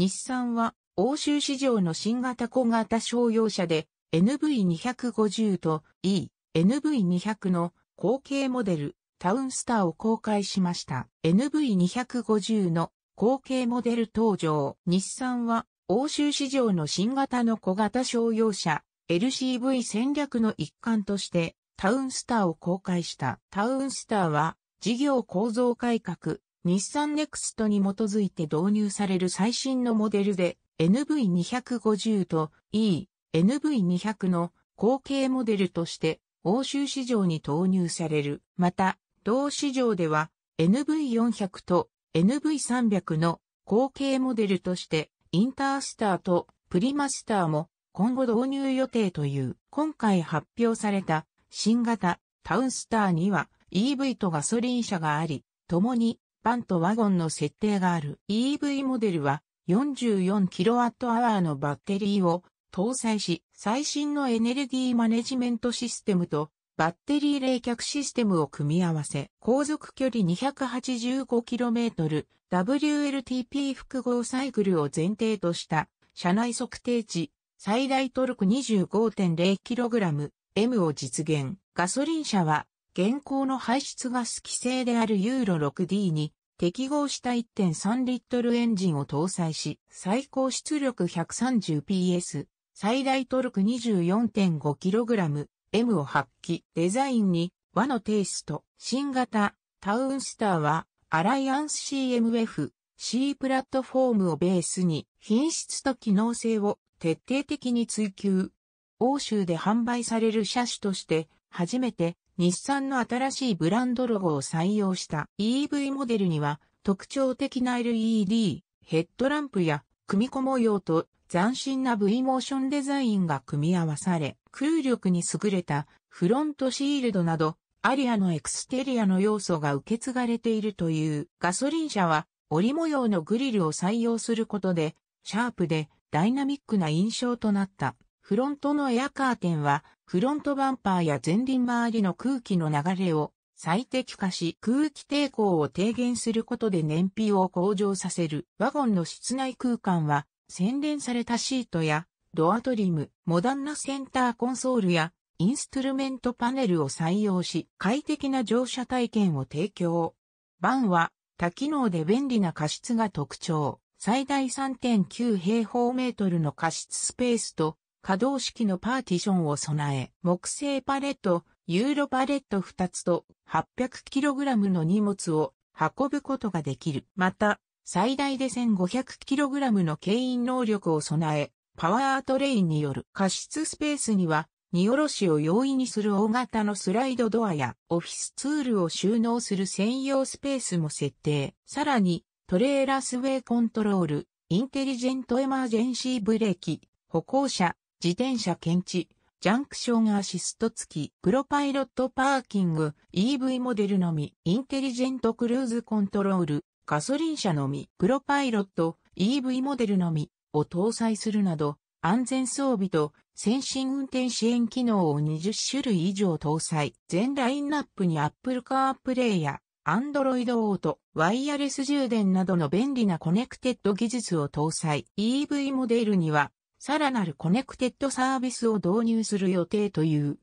日産は欧州市場の新型小型商用車で NV250 と E、NV200 の後継モデルタウンスターを公開しました。NV250 の後継モデル登場。日産は欧州市場の新型の小型商用車 LCV 戦略の一環としてタウンスターを公開した。タウンスターは事業構造改革、日産ネクストに基づいて導入される最新のモデルで NV250 と E、NV200 の後継モデルとして欧州市場に投入される。また、同市場では NV400 と NV300 の後継モデルとしてインタースターとプリマスターも今後導入予定という今回発表された新型タウンスターには EV とガソリン車があり、共にバンとワゴンの設定がある EV モデルは 44kWh のバッテリーを搭載し、最新のエネルギーマネジメントシステムとバッテリー冷却システムを組み合わせ、航続距離 285km、WLTP 複合サイクルを前提とした、車内測定値、最大トルク 25.0kg、M を実現。ガソリン車は、現行の排出ガス規制であるユーロ 6D に適合した1.3リットルエンジンを搭載し、最高出力 130PS、最大トルク 24.5kg、M を発揮。デザインに和のテイスト。新型タウンスターはアライアンス CMF、C プラットフォームをベースに品質と機能性を徹底的に追求。欧州で販売される車種として初めて日産の新しいブランドロゴを採用した EV モデルには特徴的な LED、ヘッドランプや組子模様と斬新な V モーションデザインが組み合わされ、空力に優れたフロントシールドなど、アリアのエクステリアの要素が受け継がれているというガソリン車は折模様のグリルを採用することで、シャープでダイナミックな印象となった。フロントのエアカーテンは、フロントバンパーや前輪周りの空気の流れを最適化し空気抵抗を低減することで燃費を向上させる。ワゴンの室内空間は、洗練されたシートやドアトリム、モダンなセンターコンソールやインストゥルメントパネルを採用し快適な乗車体験を提供。バンは多機能で便利な加湿が特徴。最大3.9平方メートルの加湿スペースと可動式のパーティションを備え、木製パレット、ユーロパレット2つと 800kg の荷物を運ぶことができる。また、最大で 1500kg の牽引能力を備え、パワートレインによる加湿スペースには、荷下ろしを容易にする大型のスライドドアやオフィスツールを収納する専用スペースも設定。さらに、トレーラスウェイコントロール、インテリジェントエマージェンシーブレーキ、歩行者、自転車検知、ジャンクションアシスト付き、プロパイロットパーキング、EV モデルのみ、インテリジェントクルーズコントロール、ガソリン車のみ、プロパイロット、EV モデルのみ、を搭載するなど、安全装備と先進運転支援機能を20種類以上搭載。全ラインナップに Apple CarPlay や Android Auto、ワイヤレス充電などの便利なコネクテッド技術を搭載。EV モデルにはさらなるコネクテッドサービスを導入する予定という。